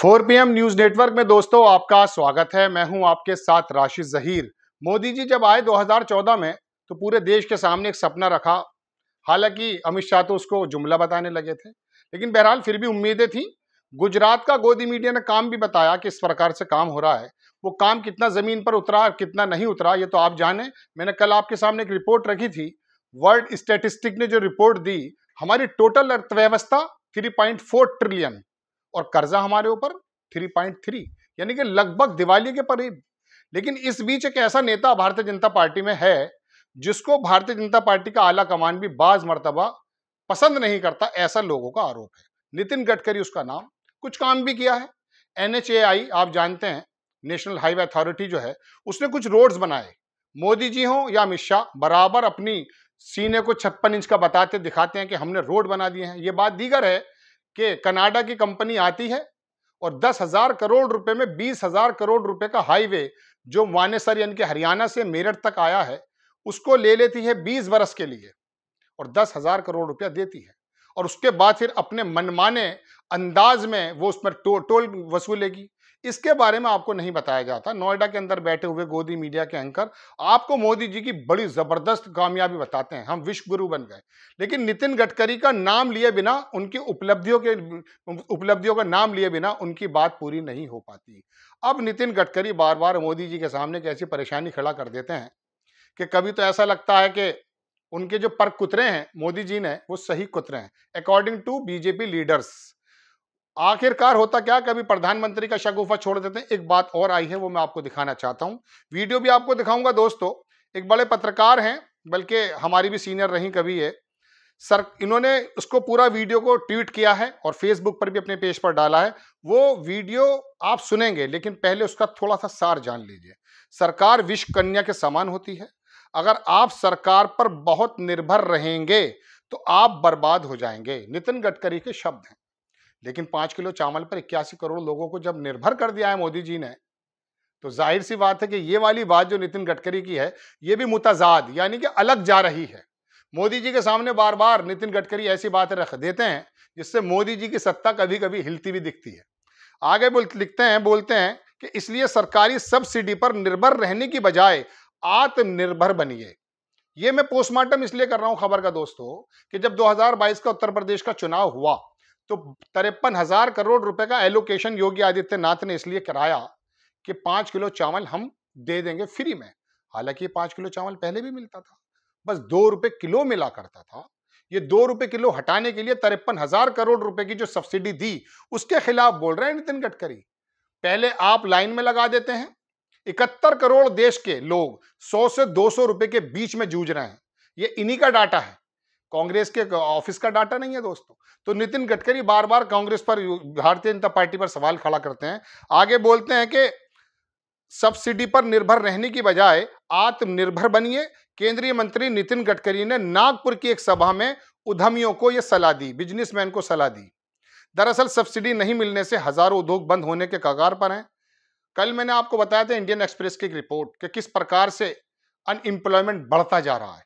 four M news network में दोस्तों आपका स्वागत है मैं हूं आपके साथ राशि जहीर मोदी जी जब आए 2014 में तो पूरे देश के सामने एक सपना रखा हालांकि अमित शाह तो उसको जुमला बताने लगे थे लेकिन बहरहाल फिर भी उम्मीदें थी गुजरात का गोदी मीडिया ने काम भी बताया कि इस प्रकार से काम हो रहा है वो काम कितना ज़मीन पर उतरा कितना नहीं उतरा ये तो आप जाने मैंने कल आपके सामने एक रिपोर्ट रखी थी वर्ल्ड स्टेटिस्टिक ने जो रिपोर्ट दी हमारी टोटल अर्थव्यवस्था 3.4 ट्रिलियन और कर्जा हमारे ऊपर थ्री पॉइंट थ्री यानी कि लगभग दिवाली के करीब लेकिन इस बीच एक ऐसा नेता भारतीय जनता पार्टी में है जिसको भारतीय जनता पार्टी का आला कमान भी बाज मरतबा पसंद नहीं करता ऐसा लोगों का आरोप है नितिन गडकरी उसका नाम कुछ काम भी किया है एन आप जानते हैं नेशनल हाईवे अथॉरिटी जो है उसने कुछ रोड्स बनाए मोदी जी हों या अमित शाह बराबर अपनी सीने को छप्पन इंच का बताते दिखाते हैं कि हमने रोड बना दिए हैं ये बात दीगर है के कनाडा की कंपनी आती है और दस हजार करोड़ रुपए में बीस हजार करोड़ रुपए का हाईवे जो मानेसर यानी कि हरियाणा से मेरठ तक आया है उसको ले लेती है बीस बरस के लिए और दस हजार करोड़ रुपया देती है और उसके बाद फिर अपने मनमाने अंदाज में वो उस पर टो, टोल वसूलेगी इसके बारे में आपको नहीं बताया जाता नोएडा के अंदर बैठे हुए गोदी मीडिया के एंकर आपको मोदी जी की बड़ी ज़बरदस्त कामयाबी बताते हैं हम विश्व गुरु बन गए लेकिन नितिन गडकरी का नाम लिए बिना उनकी उपलब्धियों के उपलब्धियों का नाम लिए बिना उनकी बात पूरी नहीं हो पाती अब नितिन गडकरी बार बार मोदी जी के सामने कैसी परेशानी खड़ा कर देते हैं कि कभी तो ऐसा लगता है कि उनके जो पर कुतरे हैं मोदी जी ने वो सही कुतरे हैं अकॉर्डिंग टू बीजेपी लीडर्स आखिरकार होता क्या कभी प्रधानमंत्री का शगुफा छोड़ देते हैं एक बात और आई है वो मैं आपको दिखाना चाहता हूँ वीडियो भी आपको दिखाऊंगा दोस्तों एक बड़े पत्रकार हैं बल्कि हमारी भी सीनियर रही कभी है सर इन्होंने उसको पूरा वीडियो को ट्वीट किया है और फेसबुक पर भी अपने पेज पर डाला है वो वीडियो आप सुनेंगे लेकिन पहले उसका थोड़ा सा सार जान लीजिए सरकार विश्व कन्या के समान होती है अगर आप सरकार पर बहुत निर्भर रहेंगे तो आप बर्बाद हो जाएंगे नितिन गडकरी के शब्द हैं लेकिन पांच किलो चावल पर इक्यासी करोड़ लोगों को जब निर्भर कर दिया है मोदी जी ने तो जाहिर सी बात है कि ये वाली बात जो नितिन गडकरी की है ये भी मुतजाद यानी कि अलग जा रही है मोदी जी के सामने बार बार नितिन गडकरी ऐसी बात रख देते हैं जिससे मोदी जी की सत्ता कभी कभी हिलती भी दिखती है आगे बोल लिखते हैं बोलते हैं कि इसलिए सरकारी सब्सिडी पर निर्भर रहने की बजाय आत्मनिर्भर बनिए यह मैं पोस्टमार्टम इसलिए कर रहा हूं खबर का दोस्तों कि जब 2022 का उत्तर प्रदेश का चुनाव हुआ तो तिरपन हजार करोड़ रुपए का एलोकेशन योगी आदित्यनाथ ने इसलिए कराया कि पांच किलो चावल हम दे देंगे फ्री में हालांकि पांच किलो चावल पहले भी मिलता था बस दो रुपए किलो मिला करता था ये दो रुपए किलो हटाने के लिए तिरपन हजार करोड़ रुपए की जो सब्सिडी दी उसके खिलाफ बोल रहे हैं नितिन गडकरी पहले आप लाइन में लगा देते हैं इकहत्तर करोड़ देश के लोग सौ से दो सौ रुपए के बीच में जूझ रहे हैं ये इन्हीं का डाटा है कांग्रेस के ऑफिस का डाटा नहीं है दोस्तों तो नितिन गडकरी बार बार कांग्रेस पर भारतीय जनता पार्टी पर सवाल खड़ा करते हैं आगे बोलते हैं कि सब्सिडी पर निर्भर रहने की बजाय आत्मनिर्भर बनिए केंद्रीय मंत्री नितिन गडकरी ने नागपुर की एक सभा में उद्यमियों को यह सलाह दी बिजनेसमैन को सलाह दी दरअसल सब्सिडी नहीं मिलने से हजारों उद्योग बंद होने के कगार पर हैं कल मैंने आपको बताया था इंडियन एक्सप्रेस की एक रिपोर्ट कि किस प्रकार से अनएम्प्लॉयमेंट बढ़ता जा रहा है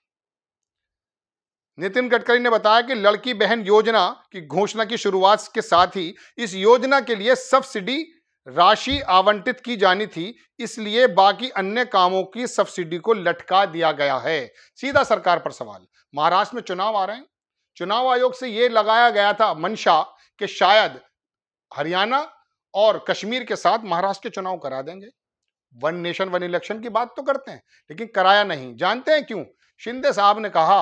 नितिन गडकरी ने बताया कि लड़की बहन योजना की घोषणा की शुरुआत के साथ ही इस योजना के लिए सब्सिडी राशि आवंटित की जानी थी इसलिए बाकी अन्य कामों की सब्सिडी को लटका दिया गया है सीधा सरकार पर सवाल महाराष्ट्र में चुनाव आ रहे हैं चुनाव आयोग से यह लगाया गया था मंशा कि शायद हरियाणा और कश्मीर के साथ महाराष्ट्र के चुनाव करा देंगे वन नेशन वन इलेक्शन की बात तो करते हैं लेकिन कराया नहीं जानते हैं क्यों शिंदे साहब ने कहा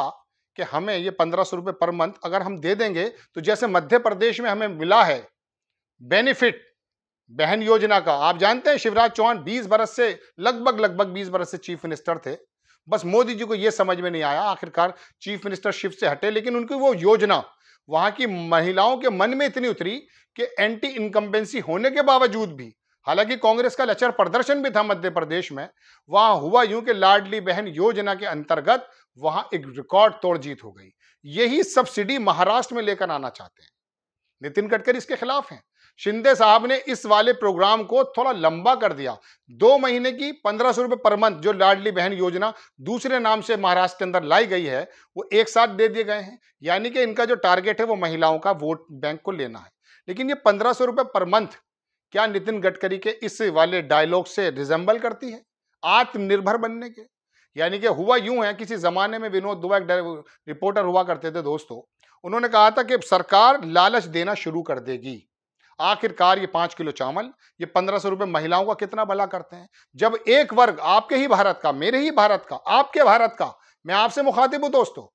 कि हमें ये पंद्रह सौ रुपये पर मंथ अगर हम दे देंगे तो जैसे मध्य प्रदेश में हमें मिला है बेनिफिट बहन योजना का आप जानते हैं शिवराज चौहान 20 बरस से लगभग लगभग 20 बरस से चीफ मिनिस्टर थे बस मोदी जी को यह समझ में नहीं आया आखिरकार चीफ मिनिस्टर शिव से हटे लेकिन उनकी वो योजना वहां की महिलाओं के मन में इतनी उतरी कि एंटी इनकम्बेंसी होने के बावजूद भी हालांकि कांग्रेस का लचर प्रदर्शन भी था मध्य प्रदेश में वहां हुआ यूं कि लाडली बहन योजना के अंतर्गत वहां एक रिकॉर्ड तोड़ जीत हो गई यही सब्सिडी महाराष्ट्र में लेकर आना चाहते हैं नितिन गडकरी इसके खिलाफ हैं शिंदे साहब ने इस वाले प्रोग्राम को थोड़ा लंबा कर दिया दो महीने की पंद्रह सौ रुपये पर मंथ जो लाडली बहन योजना दूसरे नाम से महाराष्ट्र के अंदर लाई गई है वो एक साथ दे दिए गए हैं यानी कि इनका जो टारगेट है वो महिलाओं का वोट बैंक को लेना है लेकिन ये पंद्रह सौ रुपये पर मंथ क्या नितिन गडकरी के इस वाले डायलॉग से रिजेंबल करती है आत्मनिर्भर बनने के यानी कि हुआ यूं है किसी ज़माने में विनोद दुबा एक रिपोर्टर हुआ करते थे दोस्तों उन्होंने कहा था कि सरकार लालच देना शुरू कर देगी आखिरकार ये पांच किलो चावल ये पंद्रह सौ रुपए महिलाओं का कितना भला करते हैं जब एक वर्ग आपके ही भारत का मेरे ही भारत का आपके भारत का मैं आपसे मुखातिब हूं दोस्तों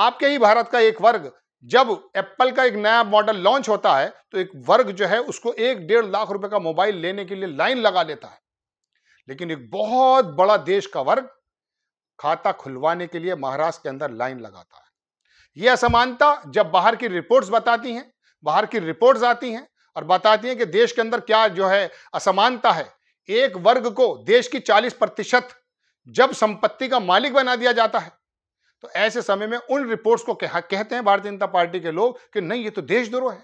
आपके ही भारत का एक वर्ग जब एप्पल का एक नया मॉडल लॉन्च होता है तो एक वर्ग जो है उसको एक डेढ़ लाख रुपए का मोबाइल लेने के लिए लाइन लगा लेता है लेकिन एक बहुत बड़ा देश का वर्ग खाता खुलवाने के लिए महाराष्ट्र के अंदर लाइन लगाता है यह असमानता जब बाहर की रिपोर्ट्स बताती हैं बाहर की रिपोर्ट्स आती हैं और बताती हैं कि देश के अंदर क्या जो है असमानता है एक वर्ग को देश की 40 प्रतिशत जब संपत्ति का मालिक बना दिया जाता है तो ऐसे समय में उन रिपोर्ट्स को कह, कहते हैं भारतीय जनता पार्टी के लोग कि नहीं ये तो देशद्रोह है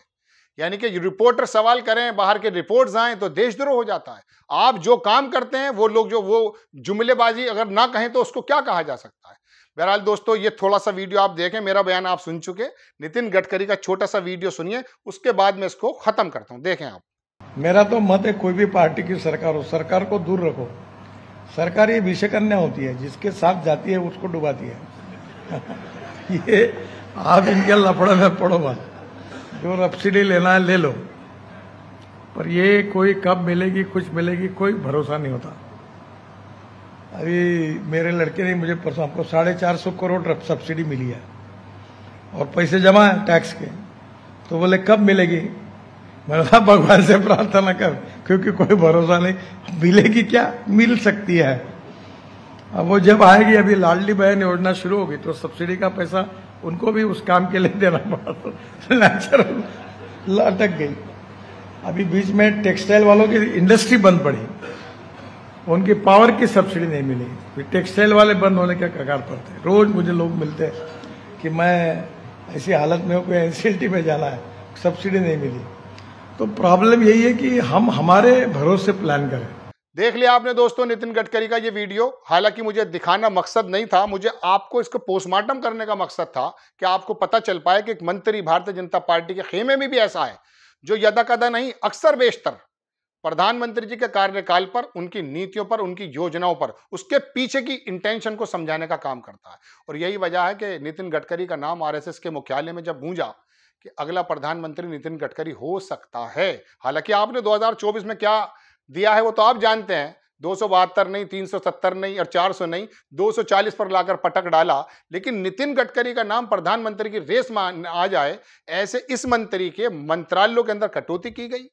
यानी कि रिपोर्टर सवाल करें बाहर के रिपोर्ट्स आए तो देशद्रोह हो जाता है आप जो काम करते हैं वो लोग जो वो जुमलेबाजी अगर ना कहें तो उसको क्या कहा जा सकता है बहरहाल दोस्तों ये थोड़ा सा वीडियो आप देखें मेरा बयान आप सुन चुके नितिन गडकरी का छोटा सा वीडियो सुनिए उसके बाद मैं इसको खत्म करता हूँ देखें आप मेरा तो मत है कोई भी पार्टी की सरकार हो सरकार को दूर रखो सरकार ये विषय कन्या होती है जिसके साथ जाती है उसको डुबाती है ये आप इनके लफड़े में पड़ो मत जो सब्सिडी लेना है ले लो पर ये कोई कब मिलेगी कुछ मिलेगी कोई भरोसा नहीं होता अभी मेरे लड़के ने मुझे परसों आपको साढ़े चार सौ करोड़ सब्सिडी मिली है और पैसे जमा है टैक्स के तो बोले कब मिलेगी मैंने कहा भगवान से प्रार्थना कर क्योंकि कोई भरोसा नहीं मिलेगी क्या मिल सकती है अब वो जब आएगी अभी लाडली बहन योजना शुरू होगी तो सब्सिडी का पैसा उनको भी उस काम के लिए देना पड़ा तो लटक अटक गई अभी बीच में टेक्सटाइल वालों की इंडस्ट्री बंद पड़ी उनकी पावर की सब्सिडी नहीं मिली फिर टेक्सटाइल वाले बंद होने के कगार पर थे रोज मुझे लोग मिलते हैं कि मैं ऐसी हालत में हूँ कोई एनसीएलटी में जाना है सब्सिडी नहीं मिली तो प्रॉब्लम यही है कि हम हमारे भरोसे प्लान करें देख लिया आपने दोस्तों नितिन गडकरी का ये वीडियो हालांकि मुझे दिखाना मकसद नहीं था मुझे आपको इसको पोस्टमार्टम करने का मकसद था कि आपको पता चल पाए कि एक मंत्री भारतीय जनता पार्टी के खेमे में भी ऐसा है जो यदा कदा नहीं अक्सर बेशतर प्रधानमंत्री जी के कार्यकाल पर उनकी नीतियों पर उनकी योजनाओं पर उसके पीछे की इंटेंशन को समझाने का काम करता है और यही वजह है कि नितिन गडकरी का नाम आरएसएस के मुख्यालय में जब गूंजा कि अगला प्रधानमंत्री नितिन गडकरी हो सकता है हालांकि आपने 2024 में क्या दिया है वो तो आप जानते हैं दो नहीं तीन नहीं और 400 नहीं 240 पर लाकर पटक डाला लेकिन नितिन गडकरी का नाम प्रधानमंत्री की रेस में आ जाए ऐसे इस मंत्री के मंत्रालयों के अंदर कटौती की गई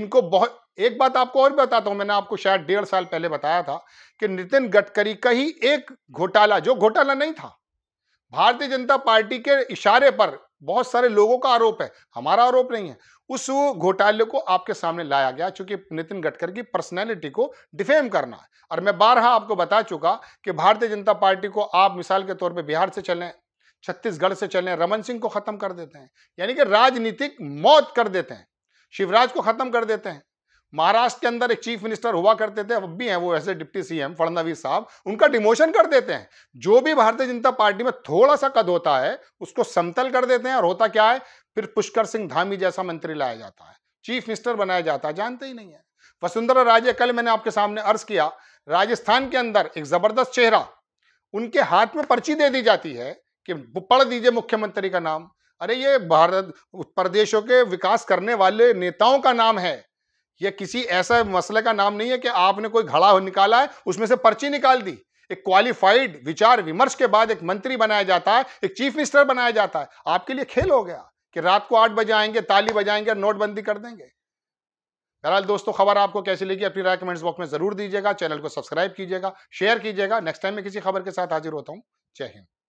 इनको बहुत एक बात आपको और बताता हूं मैंने आपको शायद डेढ़ साल पहले बताया था कि नितिन गडकरी का ही एक घोटाला जो घोटाला नहीं था भारतीय जनता पार्टी के इशारे पर बहुत सारे लोगों का आरोप है हमारा आरोप नहीं है उस घोटाले को आपके सामने लाया गया चूंकि नितिन गडकरी की पर्सनैलिटी को डिफेम करना है और मैं बारहा आपको बता चुका कि भारतीय जनता पार्टी को आप मिसाल के तौर पर बिहार से चलें छत्तीसगढ़ से चलें रमन सिंह को खत्म कर देते हैं यानी कि राजनीतिक मौत कर देते हैं शिवराज को खत्म कर देते हैं महाराष्ट्र के अंदर एक चीफ मिनिस्टर हुआ करते थे अब भी हैं वो ऐसे डिप्टी सीएम फडनवीस साहब उनका डिमोशन कर देते हैं जो भी भारतीय जनता पार्टी में थोड़ा सा कद होता है उसको समतल कर देते हैं और होता क्या है फिर पुष्कर सिंह धामी जैसा मंत्री लाया जाता है चीफ मिनिस्टर बनाया जाता है जानते ही नहीं है वसुंधरा राजे कल मैंने आपके सामने अर्ज किया राजस्थान के अंदर एक जबरदस्त चेहरा उनके हाथ में पर्ची दे दी जाती है कि पढ़ दीजिए मुख्यमंत्री का नाम अरे ये भारत प्रदेशों के विकास करने वाले नेताओं का नाम है यह किसी ऐसा मसले का नाम नहीं है कि आपने कोई घड़ा निकाला है उसमें से पर्ची निकाल दी एक क्वालिफाइड विचार विमर्श के बाद एक मंत्री बनाया जाता है एक चीफ मिनिस्टर बनाया जाता है आपके लिए खेल हो गया कि रात को आठ बजे आएंगे ताली बजाएंगे और नोटबंदी कर देंगे बहरहाल दोस्तों खबर आपको कैसी लगी अपनी राय कमेंट्स बॉक्स में जरूर दीजिएगा चैनल को सब्सक्राइब कीजिएगा शेयर कीजिएगा नेक्स्ट टाइम में किसी खबर के साथ हाजिर होता हूँ जय हिंद